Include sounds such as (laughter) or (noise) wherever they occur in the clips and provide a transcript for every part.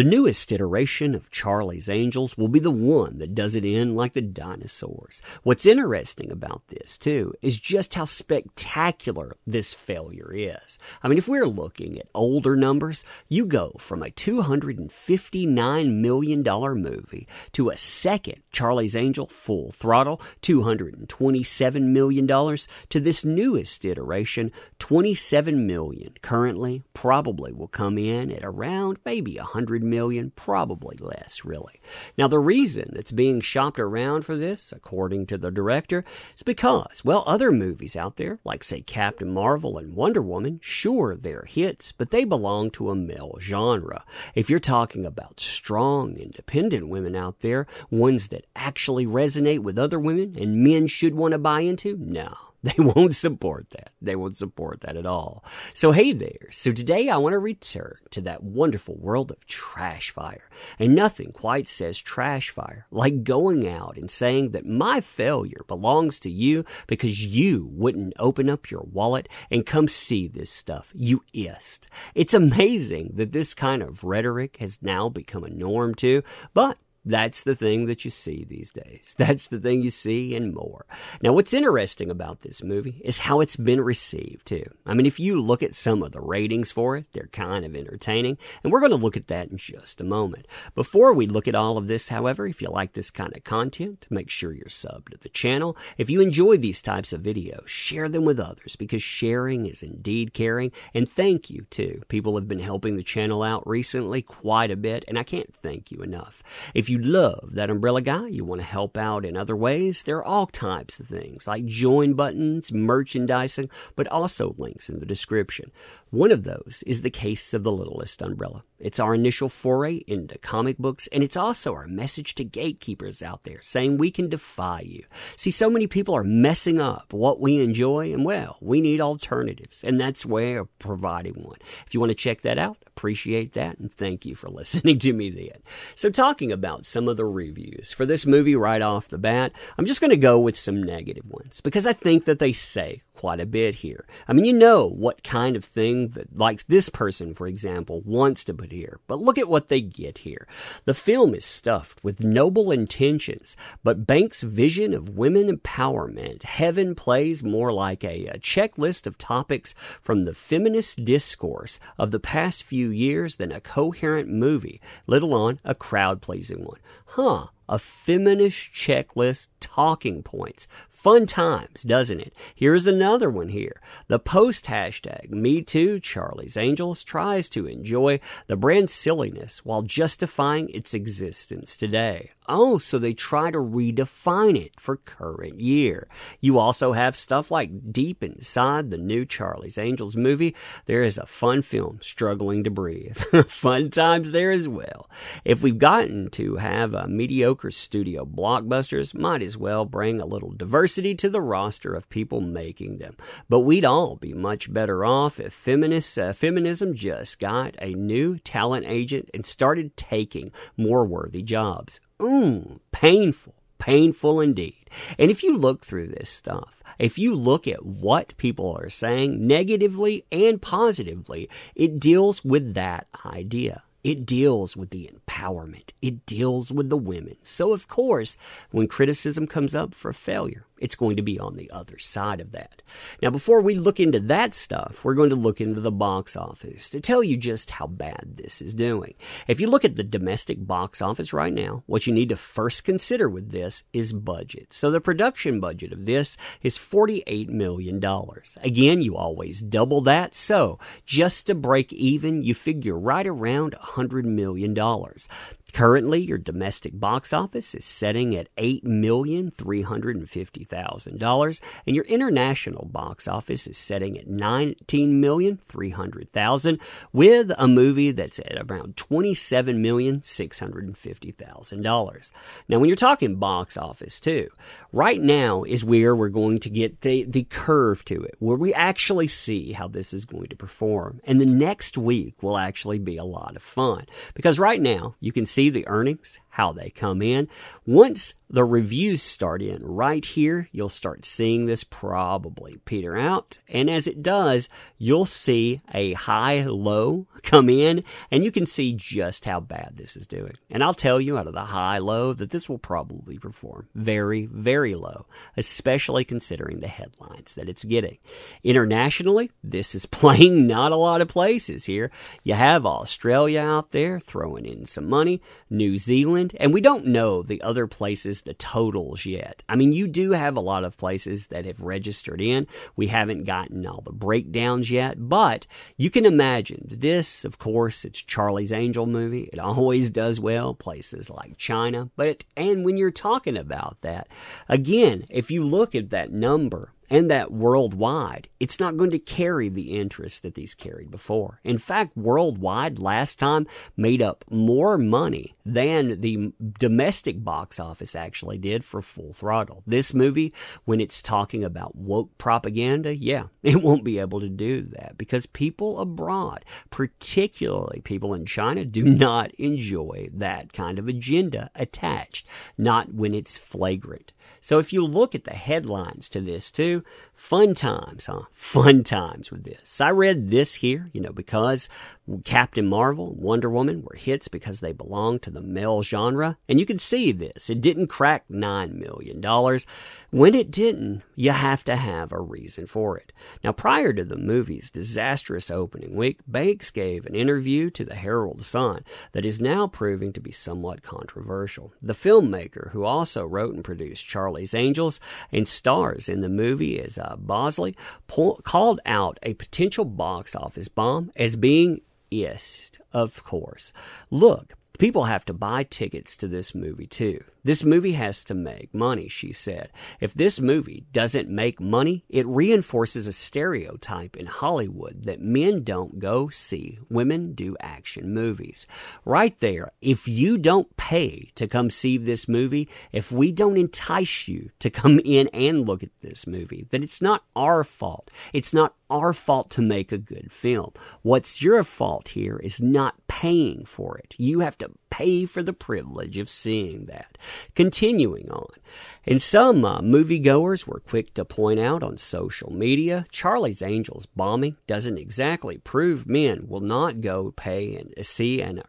The newest iteration of Charlie's Angels will be the one that does it in like the dinosaurs. What's interesting about this, too, is just how spectacular this failure is. I mean, if we're looking at older numbers, you go from a $259 million movie to a second Charlie's Angel Full Throttle, $227 million, to this newest iteration, $27 million currently, probably will come in at around maybe 100 million million, probably less, really. Now, the reason that's being shopped around for this, according to the director, is because, well, other movies out there, like, say, Captain Marvel and Wonder Woman, sure, they're hits, but they belong to a male genre. If you're talking about strong, independent women out there, ones that actually resonate with other women and men should want to buy into, no. (laughs) They won't support that. They won't support that at all. So, hey there. So, today I want to return to that wonderful world of trash fire. And nothing quite says trash fire like going out and saying that my failure belongs to you because you wouldn't open up your wallet and come see this stuff. You ist. It's amazing that this kind of rhetoric has now become a norm too, but that's the thing that you see these days. (laughs) That's the thing you see and more. Now, what's interesting about this movie is how it's been received, too. I mean, if you look at some of the ratings for it, they're kind of entertaining, and we're going to look at that in just a moment. Before we look at all of this, however, if you like this kind of content, make sure you're subbed to the channel. If you enjoy these types of videos, share them with others because sharing is indeed caring. And thank you, too. People have been helping the channel out recently quite a bit, and I can't thank you enough. If you love that umbrella guy, you want to help out in other ways, there are all types of things like join buttons, merchandising, but also links in the description. One of those is the case of the littlest umbrella. It's our initial foray into comic books, and it's also our message to gatekeepers out there saying we can defy you. See, so many people are messing up what we enjoy, and well, we need alternatives, and that's where providing one. If you want to check that out, appreciate that, and thank you for (laughs) listening to me then. So, talking about some of the reviews for this movie right off the bat. I'm just going to go with some negative ones because I think that they say quite a bit here. I mean, you know what kind of thing that, likes this person, for example, wants to put here, but look at what they get here. The film is stuffed with noble intentions, but Banks' vision of women empowerment, heaven plays more like a, a checklist of topics from the feminist discourse of the past few years than a coherent movie, let alone a crowd pleasing one. Huh a feminist checklist talking points Fun times, doesn't it? Here's another one here. The post hashtag, me too, Charlie's Angels, tries to enjoy the brand's silliness while justifying its existence today. Oh, so they try to redefine it for current year. You also have stuff like Deep Inside the new Charlie's Angels movie. There is a fun film struggling to breathe. (laughs) fun times there as well. If we've gotten to have a mediocre studio blockbusters, might as well bring a little diversity diversity to the roster of people making them. But we'd all be much better off if uh, feminism just got a new talent agent and started taking more worthy jobs. Ooh, painful painful indeed. And if you look through this stuff, if you look at what people are saying negatively and positively, it deals with that idea. It deals with the empowerment. It deals with the women. So, of course, when criticism comes up for failure, it's going to be on the other side of that. Now, before we look into that stuff, we're going to look into the box office to tell you just how bad this is doing. If you look at the domestic box office right now, what you need to first consider with this is budget. So the production budget of this is $48 million. Again, you always double that. So just to break even, you figure right around $100 million. Currently, your domestic box office is setting at $8,350,000, and your international box office is setting at $19,300,000, with a movie that's at around $27,650,000. Now, when you're talking box office, too, right now is where we're going to get the, the curve to it, where we actually see how this is going to perform. And the next week will actually be a lot of fun, because right now, you can see see the earnings how they come in. Once the reviews start in right here, you'll start seeing this probably peter out. And as it does, you'll see a high low come in, and you can see just how bad this is doing. And I'll tell you out of the high low that this will probably perform very, very low, especially considering the headlines that it's getting. Internationally, this is (laughs) playing not a lot of places here. You have Australia out there throwing in some money, New Zealand and we don't know the other places, the totals yet. I mean, you do have a lot of places that have registered in. We haven't gotten all the breakdowns yet, but you can imagine this, of course, it's Charlie's Angel movie. It always does well, places like China. But, and when you're talking about that, again, if you look at that number, and that worldwide, it's not going to carry the interest that these carried before. In fact, worldwide last time made up more money than the domestic box office actually did for Full Throttle. This movie, when it's talking about woke propaganda, yeah, (laughs) it won't be able to do that because people abroad, particularly people in China, do not enjoy that kind of agenda attached, not when it's flagrant. So if you look at the headlines to this too, fun times, huh? (laughs) Fun times with this. I read this here, you know, because Captain Marvel, Wonder Woman were hits because they belong to the male genre. And you can see this. It didn't crack $9 million. When it didn't, you have to have a reason for it. Now, prior to the movie's disastrous opening week, Banks gave an interview to the Herald Sun that is now proving to be somewhat controversial. The filmmaker, who also wrote and produced Charlie's Angels, and stars in the movie as uh, Bosley, po- called out a potential box office bomb as being ist, of course. Look, people have to buy tickets to this movie too. This movie has to make money, she said. If this movie doesn't make money, it reinforces a stereotype in Hollywood that men don't go see, women do action movies. Right there, if you don't pay to come see this movie, if we don't entice you to come (laughs) in and look at this movie, then it's not our fault. It's not our fault to make a good film. What's your fault here is not paying for it. You have to pay for the privilege of seeing that. Continuing on, and some uh, moviegoers were quick to point out on social media Charlie's Angels bombing doesn't exactly prove men will not go pay and uh, see an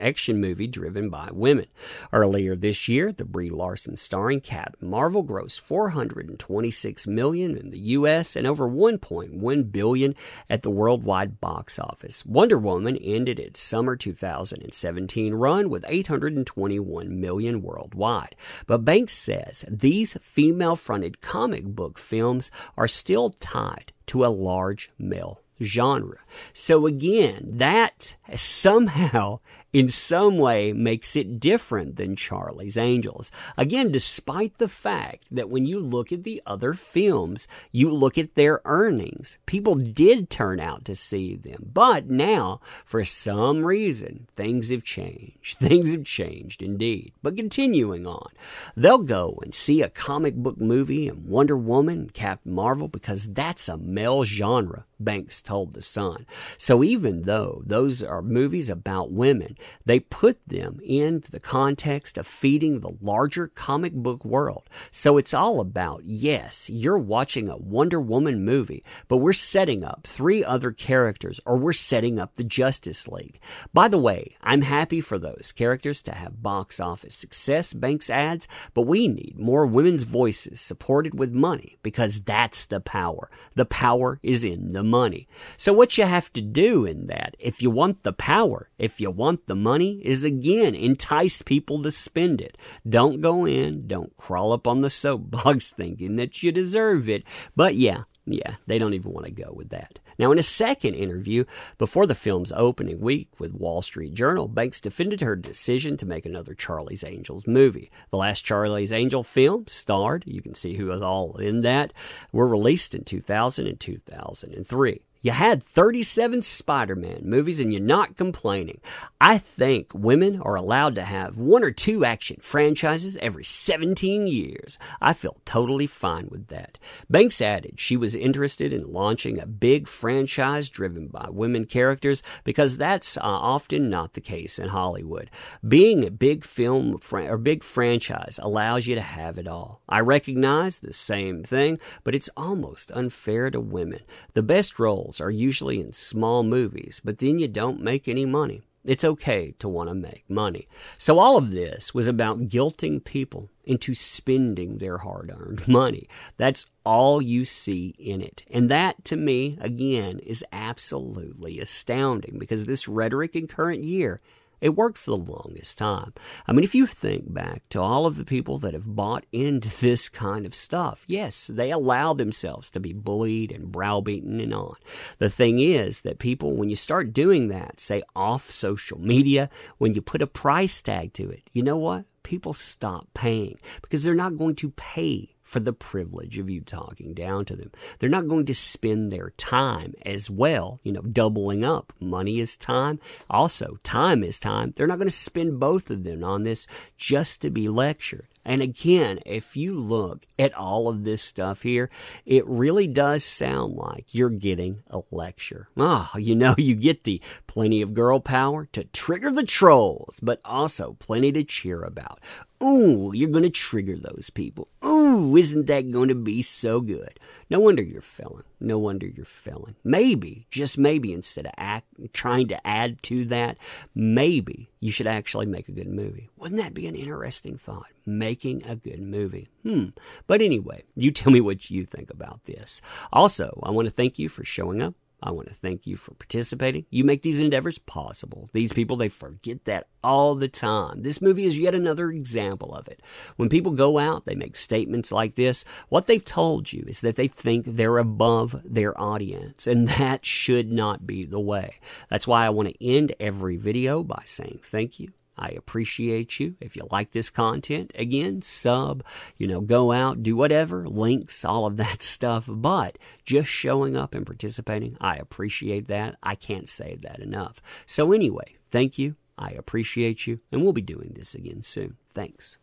action movie driven by women. Earlier this year, the Brie Larson starring Cat Marvel grossed 426 million in the US and over 1.1 billion at the worldwide box office. Wonder Woman ended its summer 2017 run with 821 million worldwide worldwide. But Banks says these female fronted comic book films are still tied to a large male genre. So again, that (laughs) somehow in some way makes it different than Charlie's Angels. Again, despite the fact that when you look at the other films, you look at their earnings. People did turn out to see them. But now, for some reason, things have changed. (laughs) Things have changed indeed. But continuing on, they'll go and see a comic book movie and Wonder Woman, and Captain Marvel, because that's a male genre, Banks told The Sun. So even though those are movies about women, they put them in the context of feeding the larger comic book world. So it's all about, yes, you're watching a Wonder Woman movie, but we're setting up three other characters or we're setting up the Justice League. By the way, I'm happy for those characters to have box office success, Banks adds, but we need more women's voices supported with money because that's the power. The power is in the money. So what you have to do in that, if you want the power, if you want the the money is again entice people to spend it. Don't go in, don't crawl up on the soapbox (laughs) thinking that you deserve it. But yeah, yeah, they don't even want to go with that. Now, in a second interview before the film's opening week with Wall Street Journal, Banks defended her decision to make another Charlie's Angels movie. The last Charlie's Angel film starred, you can see who was all in that, were released in 2000 and 2003. You had 37 Spider Man movies and you're not complaining. I think women are allowed to have one or two action franchises every 17 years. I feel totally fine with that. Banks added she was interested in launching a big franchise driven by women characters because that's uh, often not the case in Hollywood. Being a big film fran- or big franchise allows you to have it all. I recognize the same thing, but it's almost unfair to women. The best roles roles are usually in small movies, but then you don't make any money. It's okay to want to make money. So, all of this was about guilting people into spending their hard earned (laughs) money. That's all you see in it. And that, to me, again, is absolutely astounding because this rhetoric in current year it worked for the longest time. I mean, if you think back to all of the people that have bought into (laughs) this kind of stuff, yes, they allow themselves to be bullied and browbeaten and on. The thing is that people, when you start doing that, say off social media, when you put a price tag to it, you know what? People stop paying because they're not going to pay for the privilege of you talking down to them. They're not going to spend their time as well, you know, doubling up. Money is time. Also, time is time. They're not going to spend both of them on this just to be lectured. And again, if you look at all of this stuff here, it really does sound like you're getting a lecture. Ah, oh, you know, (laughs) you get the plenty of girl power to trigger the trolls, but also plenty to cheer about. Ooh, you're going to trigger those people. Ooh, Ooh, isn't that going to be so good? No wonder you're failing. No wonder you're failing. Maybe, just maybe, instead of act, trying to add to that, maybe you should actually make a good movie. Wouldn't that be an interesting thought? Making a good movie. Hmm. But anyway, you tell me what you think about this. Also, I want to thank you for showing up I want to thank you for participating. You make these endeavors possible. These people, they forget that all the time. This movie is yet another example of it. When people go out, they make statements like this. What they've told you is that they think they're above their audience, and that should not be the way. That's why I want to end every video by saying thank you. I appreciate you. If you like this content, again, sub, you know, go out, do whatever, links, all of that (laughs) stuff. But just showing up and participating, I appreciate that. I can't say that enough. So, anyway, thank you. I appreciate you. And we'll be doing this again soon. Thanks.